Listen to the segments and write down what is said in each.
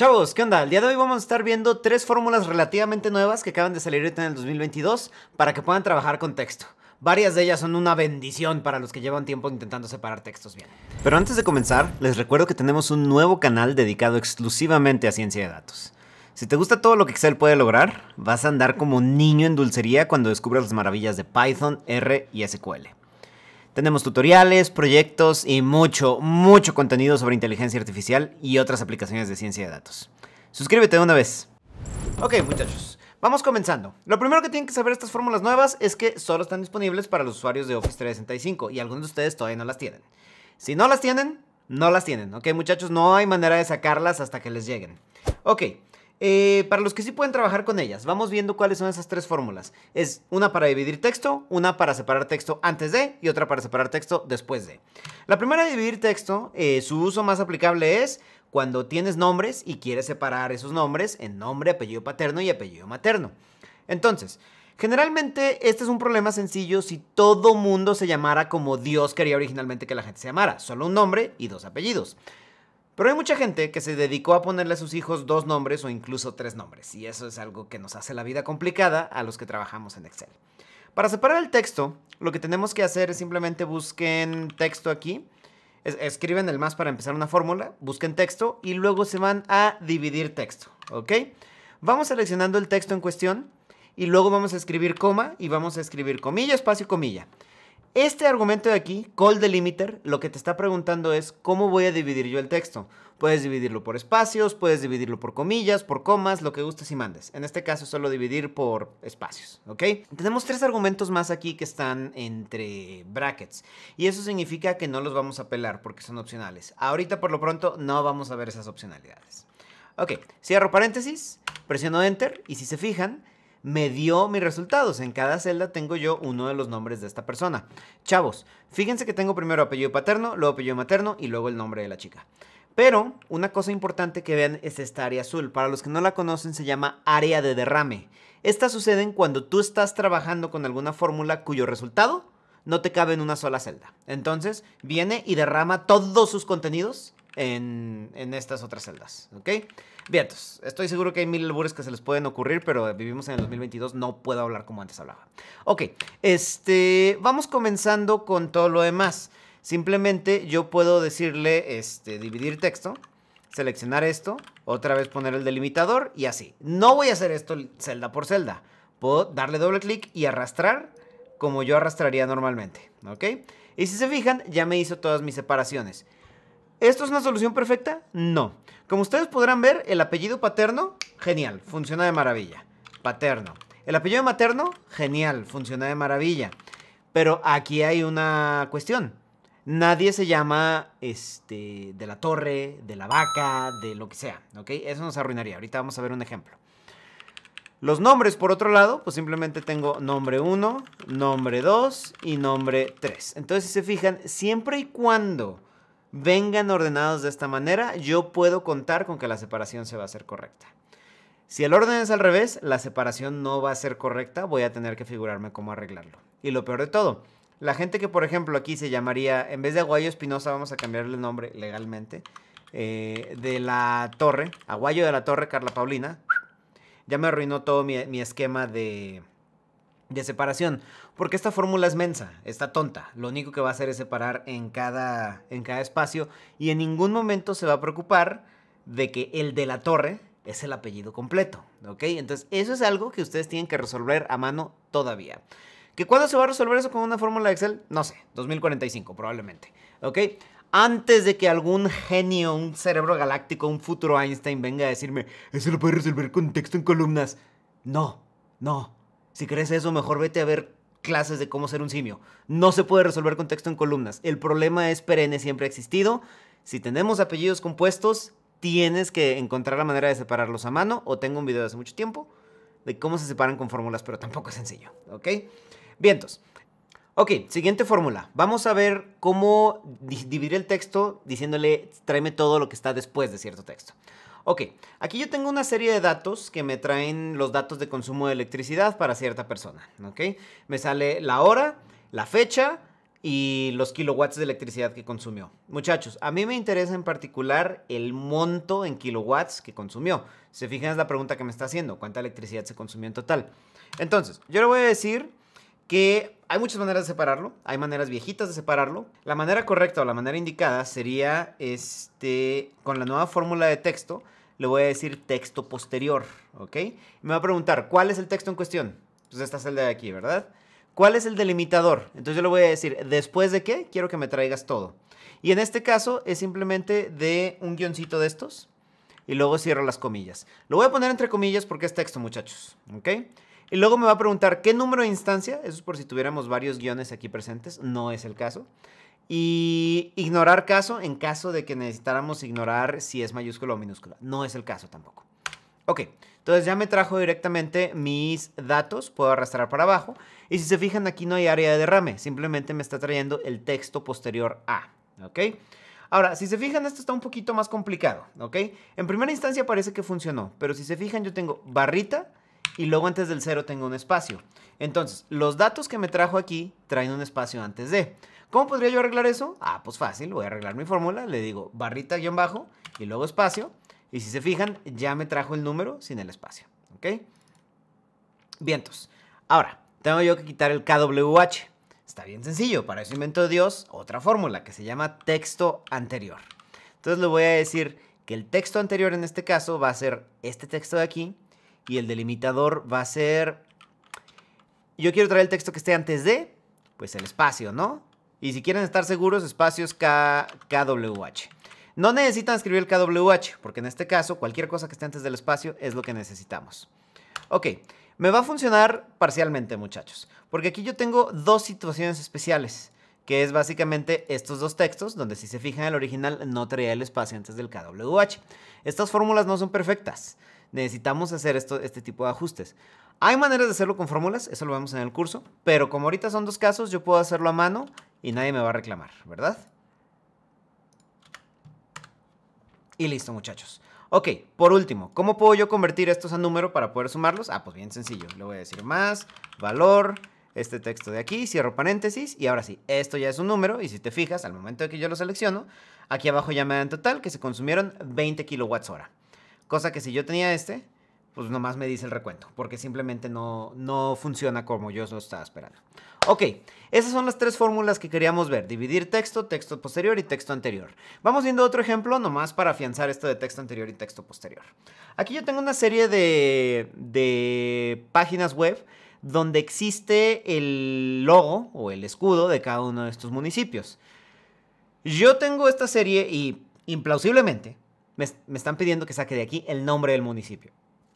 Chavos, ¿qué onda? El día de hoy vamos a estar viendo tres fórmulas relativamente nuevas que acaban de salir en el 2022 para que puedan trabajar con texto. Varias de ellas son una bendición para los que llevan tiempo intentando separar textos bien. Pero antes de comenzar, les recuerdo que tenemos un nuevo canal dedicado exclusivamente a ciencia de datos. Si te gusta todo lo que Excel puede lograr, vas a andar como niño en dulcería cuando descubras las maravillas de Python, R y SQL. Tenemos tutoriales, proyectos y mucho, mucho contenido sobre inteligencia artificial y otras aplicaciones de ciencia de datos. Suscríbete de una vez. Ok muchachos, vamos comenzando. Lo primero que tienen que saber estas fórmulas nuevas es que solo están disponibles para los usuarios de Office 365 y algunos de ustedes todavía no las tienen. Si no las tienen, no las tienen, ¿ok muchachos? No hay manera de sacarlas hasta que les lleguen. Ok, eh, para los que sí pueden trabajar con ellas, vamos viendo cuáles son esas tres fórmulas. Es una para dividir texto, una para separar texto antes de y otra para separar texto después de. La primera de dividir texto, eh, su uso más aplicable es cuando tienes nombres y quieres separar esos nombres en nombre, apellido paterno y apellido materno. Entonces, Generalmente este es un problema sencillo si todo mundo se llamara como Dios quería originalmente que la gente se llamara, solo un nombre y dos apellidos. Pero hay mucha gente que se dedicó a ponerle a sus hijos dos nombres o incluso tres nombres, y eso es algo que nos hace la vida complicada a los que trabajamos en Excel. Para separar el texto, lo que tenemos que hacer es simplemente busquen texto aquí, escriben el más para empezar una fórmula, busquen texto y luego se van a dividir texto, ¿ok? Vamos seleccionando el texto en cuestión y luego vamos a escribir coma y vamos a escribir comilla, espacio, comilla. Este argumento de aquí, call delimiter, lo que te está preguntando es cómo voy a dividir yo el texto. Puedes dividirlo por espacios, puedes dividirlo por comillas, por comas, lo que gustes y mandes. En este caso solo dividir por espacios, ¿ok? Tenemos tres argumentos más aquí que están entre brackets. Y eso significa que no los vamos a pelar porque son opcionales. Ahorita por lo pronto no vamos a ver esas opcionalidades. Ok, cierro paréntesis, presiono enter y si se fijan, me dio mis resultados. En cada celda tengo yo uno de los nombres de esta persona. Chavos, fíjense que tengo primero apellido paterno, luego apellido materno y luego el nombre de la chica. Pero una cosa importante que vean es esta área azul. Para los que no la conocen se llama área de derrame. Estas suceden cuando tú estás trabajando con alguna fórmula cuyo resultado no te cabe en una sola celda. Entonces viene y derrama todos sus contenidos en, estas otras celdas, ¿ok? Bien, estoy seguro que hay mil albures que se les pueden ocurrir, pero vivimos en el 2022, no puedo hablar como antes hablaba. Ok, este, vamos comenzando con todo lo demás. Simplemente yo puedo decirle, este, dividir texto, seleccionar esto, otra vez poner el delimitador y así. No voy a hacer esto celda por celda. Puedo darle doble clic y arrastrar como yo arrastraría normalmente, ¿ok? Y si se fijan, ya me hizo todas mis separaciones. ¿Esto es una solución perfecta? No. Como ustedes podrán ver, el apellido paterno, genial, funciona de maravilla. Paterno. El apellido materno, genial, funciona de maravilla. Pero aquí hay una cuestión. Nadie se llama este, de la torre, de la vaca, de lo que sea, ¿ok? Eso nos arruinaría. Ahorita vamos a ver un ejemplo. Los nombres, por otro lado, pues simplemente tengo nombre 1, nombre 2 y nombre 3. Entonces, si se fijan, siempre y cuando vengan ordenados de esta manera, yo puedo contar con que la separación se va a hacer correcta. Si el orden es al revés, la separación no va a ser correcta, voy a tener que figurarme cómo arreglarlo. Y lo peor de todo, la gente que por ejemplo aquí se llamaría, en vez de Aguayo Espinosa, vamos a cambiarle el nombre legalmente, eh, de la Torre, Aguayo de la Torre Carla Paulina, ya me arruinó todo mi esquema de, de separación. Porque esta fórmula es mensa, está tonta. Lo único que va a hacer es separar en cada, en cada espacio y en ningún momento se va a preocupar de que el de la torre es el apellido completo. ¿Ok? Entonces, eso es algo que ustedes tienen que resolver a mano todavía. ¿Que cuándo se va a resolver eso con una fórmula de Excel? No sé, 2045 probablemente. ¿Ok? Antes de que algún genio, un cerebro galáctico, un futuro Einstein venga a decirme, eso lo puede resolver con texto en columnas. No, no, si crees eso, mejor vete a ver clases de cómo ser un simio. No se puede resolver con texto en columnas. El problema es perenne, siempre ha existido. Si tenemos apellidos compuestos, tienes que encontrar la manera de separarlos a mano. O tengo un video de hace mucho tiempo de cómo se separan con fórmulas, pero tampoco es sencillo. ¿Ok? Vientos. Ok, siguiente fórmula. Vamos a ver cómo dividir el texto diciéndole tráeme todo lo que está después de cierto texto. Ok, aquí yo tengo una serie de datos que me traen los datos de consumo de electricidad para cierta persona, ¿ok? Me sale la hora, la fecha y los kilowatts de electricidad que consumió. Muchachos, a mí me interesa en particular el monto en kilowatts que consumió. Si se fijan es la pregunta que me está haciendo, cuánta electricidad se consumió en total. Entonces, yo le voy a decir que hay muchas maneras de separarlo, hay maneras viejitas de separarlo. La manera correcta o la manera indicada sería este con la nueva fórmula de texto le voy a decir texto posterior, ¿ok? Me va a preguntar, ¿cuál es el texto en cuestión? Entonces pues esta es el de aquí, ¿verdad? ¿Cuál es el delimitador? Entonces yo le voy a decir, ¿después de qué? Quiero que me traigas todo. Y en este caso es simplemente de un guioncito de estos y luego cierro las comillas. Lo voy a poner entre comillas porque es texto, muchachos, ¿ok? Y luego me va a preguntar qué número de instancia, eso es por si tuviéramos varios guiones aquí presentes, no es el caso. Y ignorar caso en caso de que necesitáramos ignorar si es mayúscula o minúscula. No es el caso tampoco. Ok, entonces ya me trajo directamente mis datos, puedo arrastrar para abajo. Y si se fijan aquí no hay área de derrame, simplemente me está trayendo el texto posterior a. ¿Ok? Ahora, si se fijan, esto está un poquito más complicado, ¿ok? En primera instancia parece que funcionó, pero si se fijan, yo tengo barrita, y luego antes del cero tengo un espacio. Entonces, los datos que me trajo aquí traen un espacio antes de. ¿Cómo podría yo arreglar eso? Ah, pues fácil, voy a arreglar mi fórmula, le digo barrita guión bajo y luego espacio. Y si se fijan, ya me trajo el número sin el espacio. ¿Ok? Vientos. Ahora, tengo yo que quitar el KWH. Está bien sencillo, para eso inventó Dios otra fórmula que se llama texto anterior. Entonces le voy a decir que el texto anterior en este caso va a ser este texto de aquí y el delimitador va a ser... Yo quiero traer el texto que esté antes de, pues el espacio, ¿no? Y si quieren estar seguros, espacios K, KWH. No necesitan escribir el KWH, porque en este caso cualquier cosa que esté antes del espacio es lo que necesitamos. Ok, me va a funcionar parcialmente, muchachos, porque aquí yo tengo dos situaciones especiales, que es básicamente estos dos textos, donde si se fijan el original no traía el espacio antes del KWH. Estas fórmulas no son perfectas necesitamos hacer esto, este tipo de ajustes. Hay maneras de hacerlo con fórmulas, eso lo vemos en el curso, pero como ahorita son dos casos, yo puedo hacerlo a mano y nadie me va a reclamar, ¿verdad? Y listo, muchachos. Ok, por último, ¿cómo puedo yo convertir estos a número para poder sumarlos? Ah, pues bien sencillo. Le voy a decir más, valor, este texto de aquí, cierro paréntesis, y ahora sí, esto ya es un número, y si te fijas, al momento de que yo lo selecciono, aquí abajo ya me dan total que se consumieron 20 kilowatts hora. Cosa que si yo tenía este, pues nomás me dice el recuento, porque simplemente no, funciona como yo lo estaba esperando. Ok, esas son las tres fórmulas que queríamos ver, dividir texto, texto posterior y texto anterior. Vamos viendo otro ejemplo nomás para afianzar esto de texto anterior y texto posterior. Aquí yo tengo una serie de páginas web donde existe el logo o el escudo de cada uno de estos municipios. Yo tengo esta serie y implausiblemente me, están pidiendo que saque de aquí el nombre del municipio.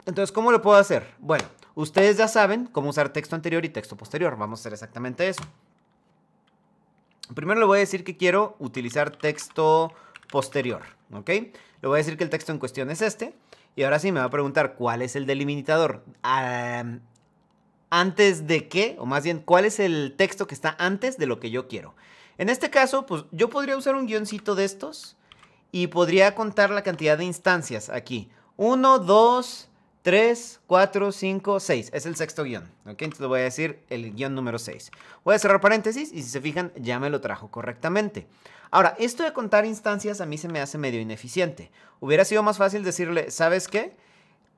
Entonces, ¿cómo lo puedo hacer? Bueno, ustedes ya saben cómo usar texto anterior y texto posterior. Vamos a hacer exactamente eso. Primero le voy a decir que quiero utilizar texto posterior, ¿ok? Le voy a decir que el texto en cuestión es este. Y ahora sí me va a preguntar cuál es el delimitador. antes de qué, o más bien, cuál es el texto que está antes de lo que yo quiero. En este caso, pues yo podría usar un guioncito de estos y podría contar la cantidad de instancias aquí. 1, 2, 3, 4, 5, 6. Es el sexto guión. Entonces voy a decir el guión número 6. Voy a cerrar paréntesis y si se fijan ya me lo trajo correctamente. Ahora, esto de contar instancias a mí se me hace medio ineficiente. Hubiera sido más fácil decirle, ¿sabes qué?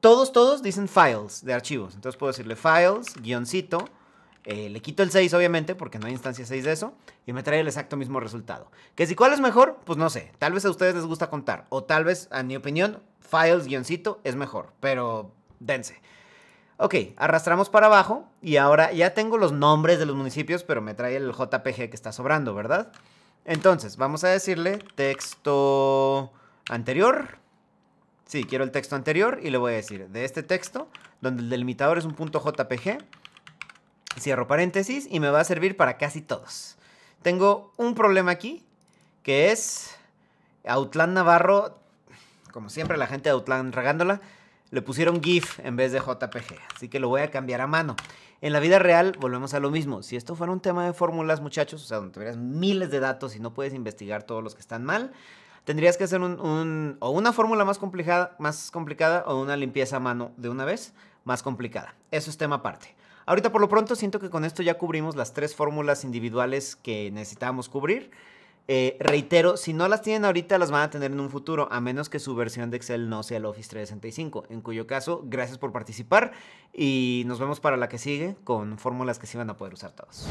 Todos, todos dicen files de archivos. Entonces puedo decirle files, guioncito, eh, le quito el 6, obviamente, porque no hay instancia 6 de eso, y me trae el exacto mismo resultado. Que si cuál es mejor, pues no sé. Tal vez a ustedes les gusta contar, o tal vez, a mi opinión, files guioncito es mejor, pero dense. Ok, arrastramos para abajo y ahora ya tengo los nombres de los municipios, pero me trae el JPG que está sobrando, ¿verdad? Entonces, vamos a decirle texto anterior. Sí, quiero el texto anterior y le voy a decir de este texto, donde el delimitador es un punto JPG, Cierro paréntesis y me va a servir para casi todos. Tengo un problema aquí, que es Outland Navarro, como siempre la gente de Outland regándola, le pusieron GIF en vez de JPG, así que lo voy a cambiar a mano. En la vida real volvemos a lo mismo. Si esto fuera un tema de fórmulas, muchachos, o sea, donde tuvieras miles de datos y no puedes investigar todos los que están mal, tendrías que hacer un, o una fórmula más complicada, más complicada o una limpieza a mano de una vez más complicada. Eso es tema aparte. Ahorita por lo pronto siento que con esto ya cubrimos las tres fórmulas individuales que necesitábamos cubrir. Eh, reitero, si no las tienen ahorita, las van a tener en un futuro, a menos que su versión de Excel no sea el Office 365, en cuyo caso, gracias por participar y nos vemos para la que sigue con fórmulas que sí van a poder usar todos.